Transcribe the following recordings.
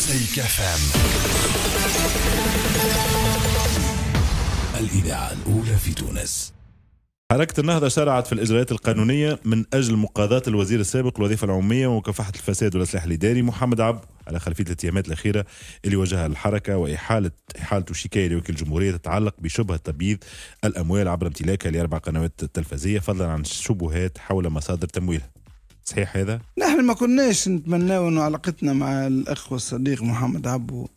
مزيكا فام الإذاعة الأولى في تونس حركة النهضة شرعت في الإجراءات القانونية من أجل مقاضاة الوزير السابق الوظيفة العمومية ومكافحة الفساد والإصلاح الإداري محمد عبد على خلفية الاتهامات الأخيرة اللي واجهها الحركة وإحالة إحالة شكاية لوكيل الجمهورية تتعلق بشبهة تبييض الأموال عبر امتلاكها لأربع قنوات تلفزية فضلا عن الشبهات حول مصادر تمويلها صحيح هذا؟ نحن ما كناش نتمناو انه علاقتنا مع الأخ والصديق محمد عبو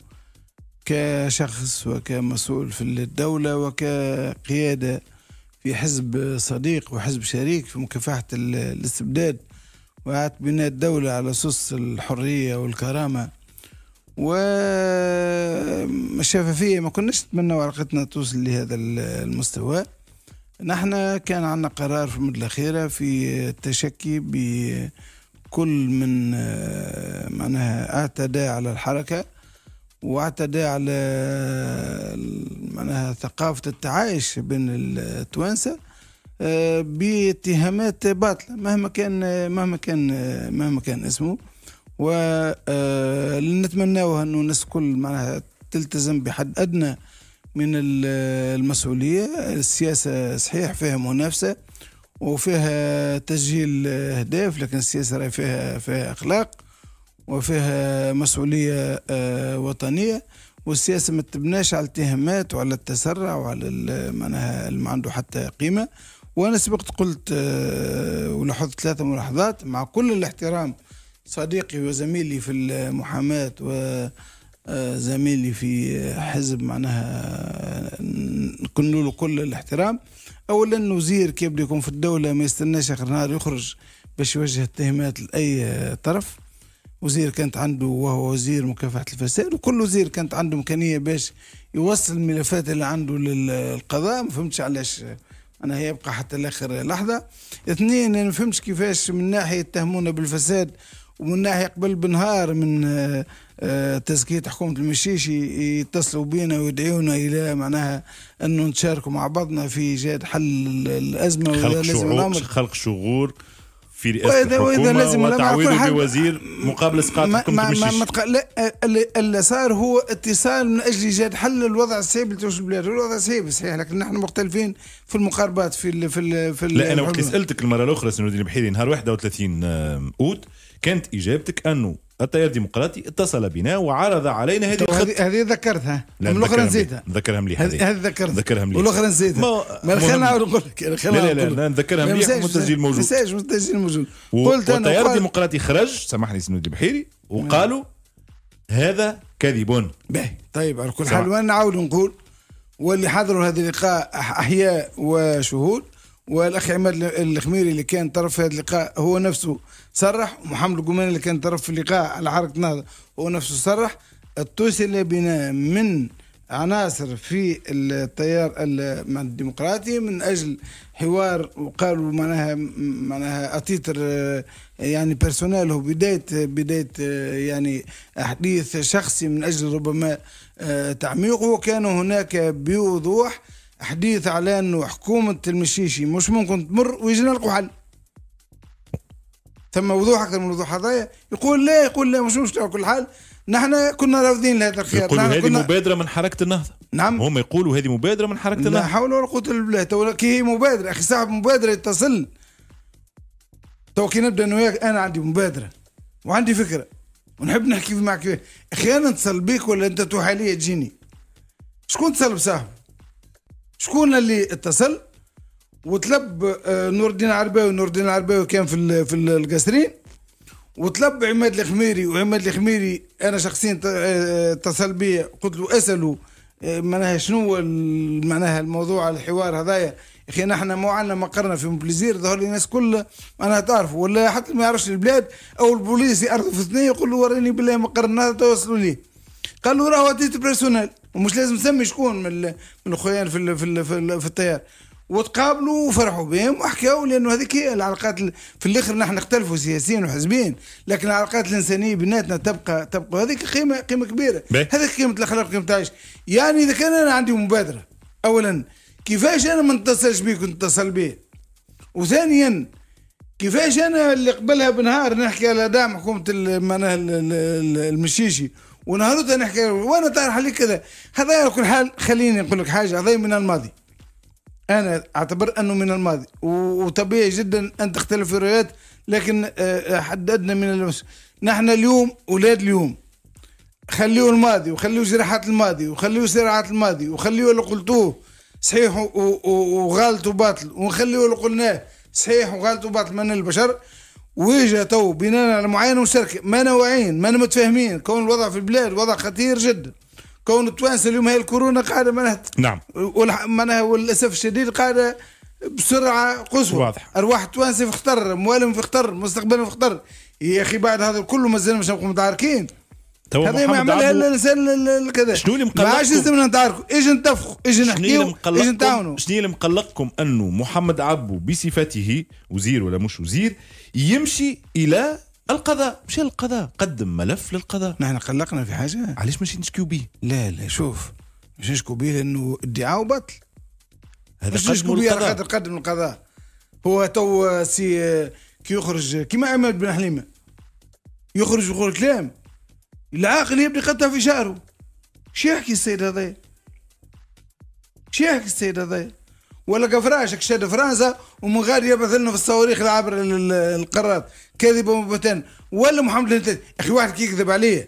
كشخص وكمسؤول في الدولة وكقيادة في حزب صديق وحزب شريك في مكافحة الاستبداد وإعادة بناء الدولة على أسس الحرية والكرامة والشفافية ما كناش نتمنى علاقتنا توصل لهذا المستوى نحن كان عندنا قرار في المدة الأخيرة في التشكي بكل من آه، معناها اعتدى على الحركة واعتدى على معناها ثقافة التعايش بين التوانسة آه، باتهامات باطلة مهما كان مهما كان آه، مهما كان اسمه ونتمناوها أنه الناس كل معناها تلتزم بحد أدنى من المسؤولية السياسة صحيح فيها منافسة وفيها تسجيل أهداف لكن السياسة راهي فيها فيها أخلاق وفيها مسؤولية آه، وطنية والسياسة ما تبناش على الاتهامات وعلى التسرع وعلى معناها ما عنده حتى قيمة وأنا سبقت قلت آه، ولاحظت ثلاثة ملاحظات مع كل الاحترام صديقي وزميلي في المحاماة و آه، زميلي في حزب معناها نكون له كل الاحترام اولا وزير كي يبدا يكون في الدوله ما يستناش اخر نهار يخرج باش يوجه اتهامات لاي طرف وزير كانت عنده وهو وزير مكافحه الفساد وكل وزير كانت عنده امكانيه باش يوصل الملفات اللي عنده للقضاء ما فهمتش علاش انا هيبقى حتى لاخر لحظه اثنين انا ما فهمتش كيفاش من ناحيه يتهمونا بالفساد ومن ناحية قبل بنهار من آه، آه، تزكية حكومة المشيش يتصلوا بينا ويدعونا إلى معناها أنه نتشاركوا مع بعضنا في جهة حل الأزمة خلق شعور خلق شغور في رئاسه وإذا الحكومه وإذا لازم وتعويضه بوزير مقابل اسقاط حكومة ما, ما, ما تق... لا اللي صار هو اتصال من اجل ايجاد حل الوضع السيب لتونس البلاد الوضع السيء صحيح لكن نحن مختلفين في المقاربات في في في لا انا وقت سالتك المره الاخرى سي نور بحيري نهار 31 اوت كانت اجابتك انه التيار الديمقراطي اتصل بنا وعرض علينا هذه الخطه هذه ذكرتها الاخرى نزيدها نذكرها مليح هذه ذكرتها نذكرها مليح والاخرى نزيدها ما خلينا نقول لك لا لا لا نذكرها مليح التسجيل موجود مساج الموجود موجود قلت انا التيار الديمقراطي خرج سامحني سنود البحيري وقالوا هذا كذب باهي طيب على كل حال وانا نعاود نقول واللي حضروا هذا اللقاء احياء وشهود والاخ عماد الخميري اللي كان طرف في هذا اللقاء هو نفسه صرح ومحمد القمان اللي كان طرف في اللقاء على حركه نهضه هو نفسه صرح اتصل بنا من عناصر في التيار الديمقراطي من اجل حوار وقالوا معناها معناها اتيتر آه، يعني بيرسونال هو بدايه بدايه آه، يعني حديث شخصي من اجل ربما آه، تعميقه وكانوا هناك بوضوح حديث على انه حكومه المشيشي مش ممكن تمر ويجينا نلقوا حل ثم وضوح اكثر من وضوح هذايا يقول لا يقول لا مش مشكله كل حال نحن كنا رافضين لهذا الخيار يقولوا هذه كنا... مبادره من حركه النهضه نعم هم يقولوا هذه مبادره من حركه النهضه لا حول ولا قوه الا بالله تو كي هي مبادره اخي صاحب مبادره يتصل تو كي نبدا انا وياك انا عندي مبادره وعندي فكره ونحب نحكي معك اخي انا نتصل بيك ولا انت تو حاليا تجيني شكون تصل بصاحبك شكون اللي اتصل وطلب آه، نور الدين العرباوي نور الدين العرباوي كان في في القصرين وطلب عماد الخميري وعماد الخميري انا شخصيا آه، اتصل بي قلت له اساله آه، معناها شنو معناها الموضوع الحوار هذايا اخي نحن مو عندنا مقرنا في بليزير ظهر لي الناس كلها انا تعرفوا ولا حتى ما يعرفش البلاد او البوليس يعرضوا في اثنين يقول له وريني بالله مقرنا توصلوا لي قال له راهو اتيت بيرسونال ومش لازم تسمي شكون من من الخيان في في, في, في التيار وتقابلوا وفرحوا بهم وحكاوا لانه هذيك هي العلاقات في الاخر نحن نختلفوا سياسيا وحزبين لكن العلاقات الانسانيه بيناتنا تبقى تبقى هذيك قيمه قيمه كبيره هذيك قيمه الاخلاق قيمه العيش يعني اذا كان انا عندي مبادره اولا كيفاش انا ما نتصلش بيك ونتصل به وثانيا كيفاش انا اللي قبلها بنهار نحكي على دعم حكومه معناها المشيشي ونهاروتا نحكي وانا تعرف عليك كذا هذا على كل حال خليني نقول لك حاجه هذا من الماضي انا اعتبر انه من الماضي وطبيعي جدا ان تختلف الروايات لكن آه، آه، حددنا من المس... نحن اليوم اولاد اليوم خليوا الماضي وخليوا جراحات الماضي وخليوا صراعات الماضي وخليوا اللي قلتوه صحيح وغلط وباطل ونخليوا اللي قلناه صحيح وغلط وباطل من البشر وجهه تو بناء على معينه مشتركه ما نوعين ما متفاهمين كون الوضع في البلاد وضع خطير جدا كون التوانسه اليوم هي الكورونا قاعده معناها نعم معناها وللاسف الشديد قاعده بسرعه قصوى واضح ارواح التوانسه في خطر اموالهم في خطر مستقبلهم في خطر يا اخي بعد هذا كله مازال مش نبقوا متعاركين هذا ما يعملها الا الانسان كذا شنو اللي مقلقكم؟ ما عادش لازمنا نتعاركوا، ايش نتفقوا، ايش نحكيوا، ايش نتعاونوا شنو اللي مقلقكم انه محمد عبو بصفته وزير ولا مش وزير يمشي الى القضاء مشى للقضاء قدم ملف للقضاء نحن قلقنا في حاجه علاش ماشي نشكيو بيه لا لا شوف مش نشكيو بيه لانه ادعاء باطل هذا نشكيو بيه على خاطر قدم القضاء هو تو سي كي يخرج كيما عماد بن حليمه يخرج يقول كلام العاقل يبني قدها في شعره شو يحكي السيد هذا شو يحكي السيد هذا ولا كفراشك شاد فرنسا ومن غير يبعث لنا في الصواريخ العابره القارات كذب ومبتن ولا محمد اخي واحد يكذب عليا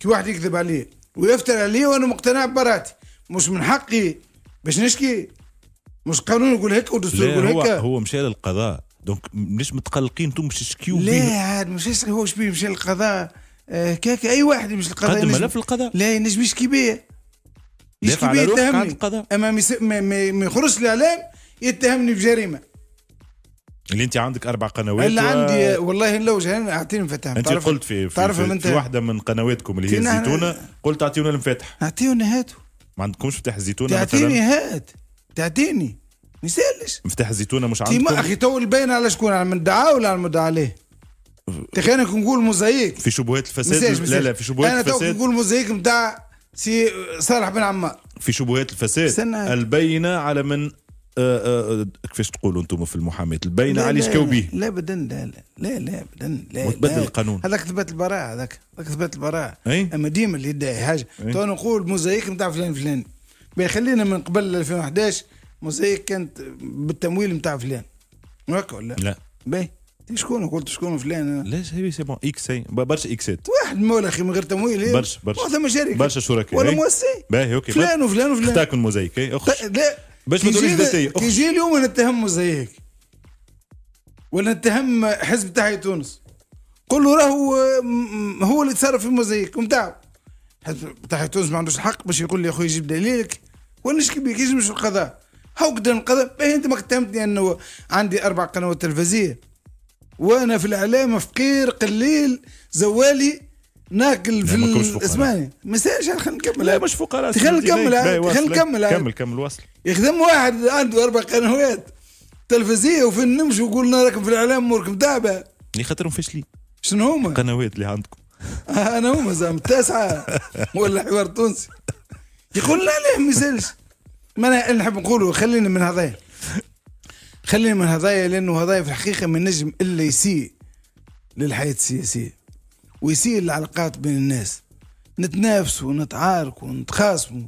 كي واحد يكذب عليا ويفتر علي وانا مقتنع ببراتي مش من حقي باش نشكي مش قانون يقول هيك ودستور يقول هيك هو هو مشى للقضاء دونك مش متقلقين انتم مش تشكيو لا عاد مش هو شبيه مشى للقضاء آه، كاك اي واحد يمشي للقضاء قدم ملف للقضاء لا ينجم يشكي بيه يشكي بي يتهمني اما ما يخرجش الاعلام يتهمني بجريمه اللي انت عندك اربع قنوات اللي عندي آه، والله لو اعطيني المفاتيح انت قلت في في, في, في, في واحده من قنواتكم اللي هي الزيتونه قلت اعطيونا المفاتح اعطيوني هاتوا ما عندكمش مفتاح الزيتونه تعطيني هات تعطيني ما يسالش مفتاح الزيتونه مش عندكم اخي تو البين على شكون على المدعى ولا على المدعى عليه تخيل نقول موزايك في شبهات الفساد لا لا في شبهات الفساد انا تو نقول موزايك نتاع سي صالح بن عمار في شبهات الفساد سنة. البينة على من آه، آه، كيفاش تقولوا انتم في المحاماه البينه علي شكاوبيه لا ابدا لا لا لا لا ابدا لا وتبدل القانون هذاك ثبات البراءه هذاك هذاك ثبات البراءه اما ديما اللي يدعي حاجه تو نقول موزايك نتاع فلان فلان خلينا من قبل 2011 موزايك كانت بالتمويل نتاع فلان هكا ولا لا باهي شكون قلت شكون فلان لا هي سي بون اكس اي برشا اكسات واحد مولا اخي من غير تمويل برشا برشا ثم شركه برشا شركاء ولا مؤسسي باهي اوكي فلان وفلان وفلان اختار موزايك لا باش ما تقوليش ذاتيه يجي اليوم نتهم موزايك ولا نتهم حزب تحية تونس قول له راهو هو اللي تصرف في الموزايك نتاعو حزب تحية تونس ما عندوش الحق باش يقول لي اخويا جيب دليلك ولا نشكي بك يجي القضاء هاو قدر القضاء باهي انت ما اتهمتني انه عندي اربع قنوات تلفزيون وانا في الاعلام فقير قليل زوالي ناكل في اسمعني ما يسالش خلينا نكمل لا مش فقراء خلينا نكمل خلينا نكمل كمل كمل وصل يخدم واحد عنده اربع قنوات تلفزيه وفين نمشي وقلنا راكم في الاعلام اموركم تعبه اللي خاطرهم فاشلين شنو هما؟ القنوات اللي عندكم آه، انا هما زعما التاسعه ولا حوار تونسي يقول لا ليه ما يسالش ما انا نحب نقوله خلينا من هذين خلينا من هذايا لانه هذايا في الحقيقه ما نجم الا يسيء للحياه السياسيه ويسيء العلاقات بين الناس نتنافسوا ونتعاركوا ونتخاصموا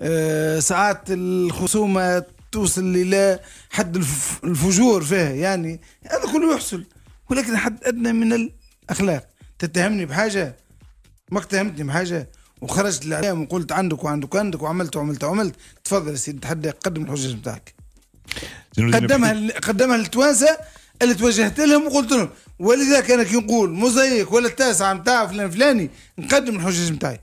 آه، ساعات الخصومه توصل للا حد الفجور فيها يعني هذا كله يحصل ولكن حد ادنى من الاخلاق تتهمني بحاجه ما اتهمتني بحاجه وخرجت للإعلام وقلت عندك وعندك وعندك وعملت وعملت وعملت تفضل يا سيدي تحدى قدم الحجج بتاعك قدمها قدمها للتوانسه اللي توجهت لهم وقلت لهم ولذلك انا كي نقول موزايك ولا التاسعه نتاع فلان فلاني نقدم الحجاج نتاعي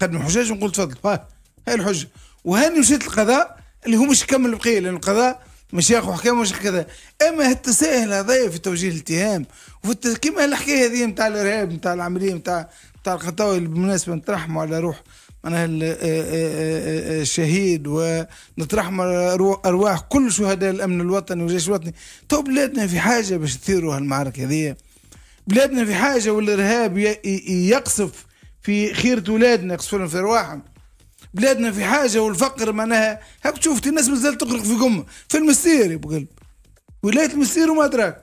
نقدم الحجج ونقول تفضل ها هاي الحجه وهاني مشيت للقضاء اللي هو مش يكمل بقيه لان القضاء مش ياخذ حكام مش كذا اما التساهل هذايا في توجيه الاتهام وفي الت... الحكايه هذه نتاع الارهاب نتاع العمليه نتاع نتاع القطاوي اللي بالمناسبه نترحموا على روح معناها الشهيد آه، آه، آه، ونترحم ارواح كل شهداء الامن الوطني والجيش الوطني تو بلادنا في حاجه باش تثيروا هالمعركه هذه بلادنا في حاجه والارهاب يقصف في خيرة ولادنا يقصف في ارواحهم بلادنا في حاجه والفقر معناها هاك تشوف الناس مازال تغرق في قمه في المسير يا ابو قلب ولايه المسير وما ادراك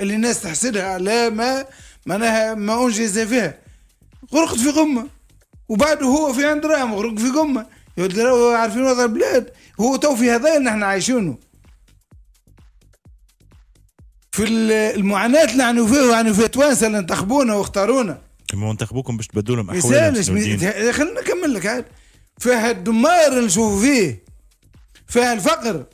اللي الناس تحسدها على ما معناها ما انجز فيها غرقت في قمه وبعده هو في عند راه مغرق في قمه عارفين وضع البلاد هو تو في هذا اللي احنا عايشينه في المعاناة اللي عانوا فيها وعانوا يعني في توانسة اللي انتخبونا واختارونا ما انتخبوكم باش تبدلوا لهم احوالهم خلينا نكمل لك عاد فيها الدمار اللي نشوفوا فيه فيها الفقر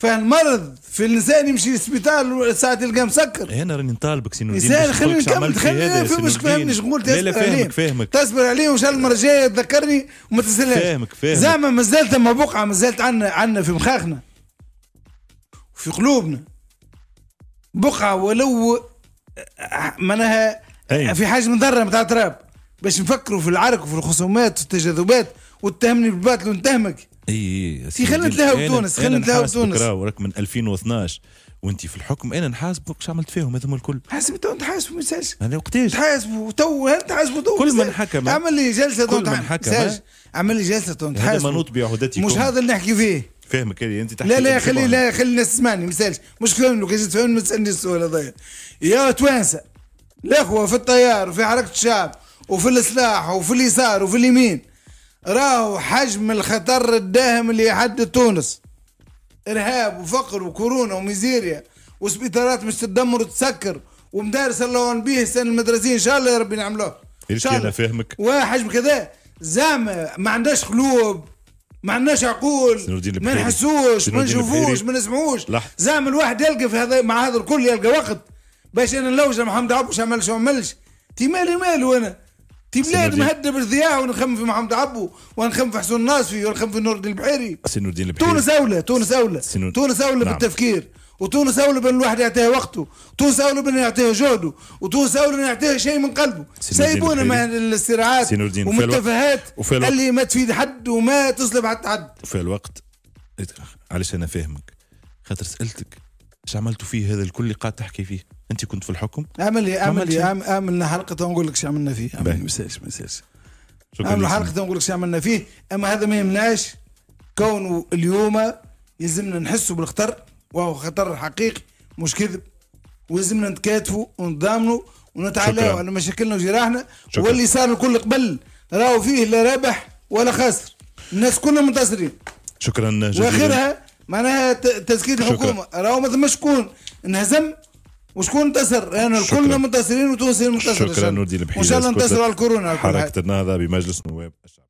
فالمرض في الانسان يمشي للسبيطار ساعه تلقاه مسكر إيه، انا راني نطالبك سينو انسان خليني نكمل خليني مش فهمني شنو قلت لا لا فاهمك فاهمك تصبر عليه وان شاء الله المره الجايه تذكرني وما تسالهاش فاهمك فاهمك زعما مازال ثم بقعه مازالت عندنا عندنا في مخاخنا وفي قلوبنا بقعه ولو معناها في حجم ذره نتاع تراب باش نفكروا في العرك وفي الخصومات والتجاذبات وتهمني بالباطل ونتهمك اي اي خلت لها وتونس خلت لها وتونس وراك من 2012 وانت في الحكم انا نحاسبك واش عملت فيهم هذوما الكل حاسبتهم تحاسبوا مساج انا وقتاش تحاسبوا تو تحاسبوا تو كل من حكم عمل لي جلسه كل من حكم عمل لي جلسه تحاسبوا هذا منوط بعهدتكم مش هذا اللي نحكي فيه فاهمك هذه انت لا لا خلي لا خلي الناس تسمعني ما تسالش مش فاهم لو كان تفهمني ما السؤال هذايا يا توانسه الاخوه في التيار وفي حركه الشعب وفي السلاح وفي اليسار وفي اليمين راهو حجم الخطر الداهم اللي يحد تونس ارهاب وفقر وكورونا وميزيريا وسبيطارات مش تدمر وتسكر ومدارس الله به السنه المدرسيه ان شاء الله يا ربي نعملوه ان شاء الله انا فاهمك وحجم كذا زعما ما عندناش قلوب ما عندناش عقول ما نحسوش ما نشوفوش ما نسمعوش زعما الواحد يلقى في هذا مع هذا الكل يلقى وقت باش انا نلوج محمد عبوش عمل شو عملش تي مالي مالو انا تي بلاد مهدب الذياع ونخم في محمد عبو ونخم في حسون ناصفي ونخم في نور الدين البحيري نور الدين البحيري تونس اولى تونس اولى سنو... تونس اولى نعم. بالتفكير وتونس اولى بان الواحد يعطيها وقته وتونس اولى بان يعطيها جهده وتونس اولى بان يعطيها شيء من قلبه سيبونا مع الصراعات والتفاهات اللي ما تفيد حد وما تصلب حتى حد وفي الوقت إيه، علاش انا فاهمك خاطر سالتك عملتوا فيه هذا الكل اللي قاعد تحكي فيه انت كنت في الحكم اعمل لي إيه؟ اعمل لي عملنا إيه؟ حلقه ونقول لك ايش عملنا فيه ما يسالش ما شكرا عملنا حلقه ونقول لك ايش عملنا فيه اما هذا ما يمنعش كونه اليوم يلزمنا نحسوا بالخطر وهو خطر حقيقي مش كذب ويلزمنا نتكاتفوا ونتضامنوا ونتعلموا على مشاكلنا وجراحنا واللي صار الكل قبل راهو فيه لا رابح ولا خاسر الناس كلنا منتصرين شكرا جزيلا واخرها معناها تزكية الحكومه راهو ما ثماش شكون انهزم وشكون انتصر انا يعني كلنا منتصرين وتونسيين منتصرين شكرا نور الدين وان شاء الله انتصروا على الكورونا حركه النهضه بمجلس نواب الشعب